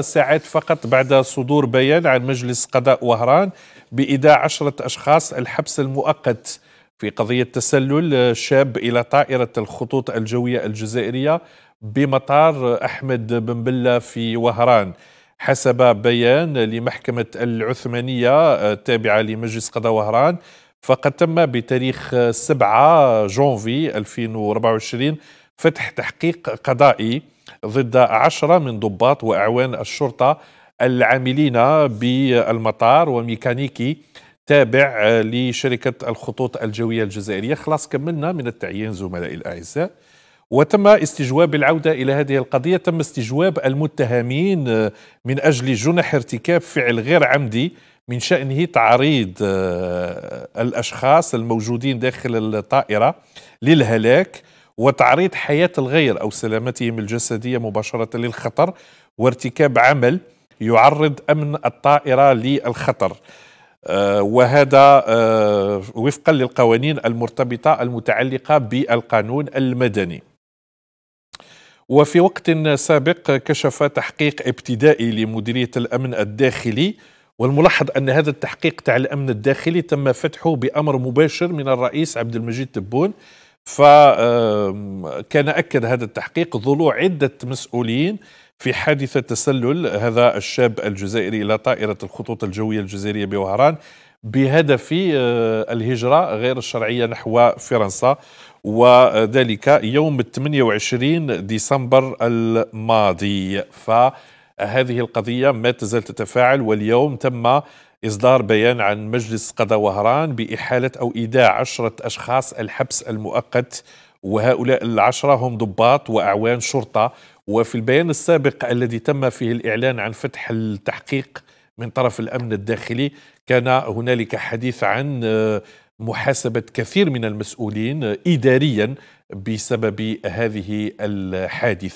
ساعات فقط بعد صدور بيان عن مجلس قضاء وهران بإيداع عشرة أشخاص الحبس المؤقت في قضية تسلل شاب إلى طائرة الخطوط الجوية الجزائرية بمطار أحمد بن بلة في وهران حسب بيان لمحكمة العثمانية التابعة آه، لمجلس قضاء وهران فقد تم بتاريخ 7 جونفي 2024 فتح تحقيق قضائي ضد عشرة من ضباط وأعوان الشرطة العاملين بالمطار وميكانيكي تابع لشركة الخطوط الجوية الجزائرية خلاص كملنا من التعيين زملائي الأعزاء وتم استجواب العودة إلى هذه القضية تم استجواب المتهمين من أجل جنح ارتكاب فعل غير عمدي من شأنه تعريض آه، الأشخاص الموجودين داخل الطائرة للهلاك وتعريض حياة الغير أو سلامتهم الجسدية مباشرة للخطر وارتكاب عمل يعرض أمن الطائرة للخطر آه، وهذا آه، وفقا للقوانين المرتبطة المتعلقة بالقانون المدني وفي وقت سابق كشف تحقيق ابتدائي لمديرية الأمن الداخلي والملاحظ أن هذا التحقيق تاع الأمن الداخلي تم فتحه بأمر مباشر من الرئيس عبد المجيد تبون فكان أكد هذا التحقيق ضلوع عدة مسؤولين في حادثة تسلل هذا الشاب الجزائري إلى طائرة الخطوط الجوية الجزائرية بوهران بهدف آه، الهجرة غير الشرعية نحو فرنسا وذلك يوم 28 ديسمبر الماضي فهذه القضية ما تزال تتفاعل واليوم تم إصدار بيان عن مجلس قضاء وهران بإحالة أو إيداع عشرة أشخاص الحبس المؤقت وهؤلاء العشرة هم ضباط وأعوان شرطة وفي البيان السابق الذي تم فيه الإعلان عن فتح التحقيق من طرف الأمن الداخلي كان هنالك حديث عن آه، محاسبة كثير من المسؤولين آه، إداريا بسبب هذه الحادثة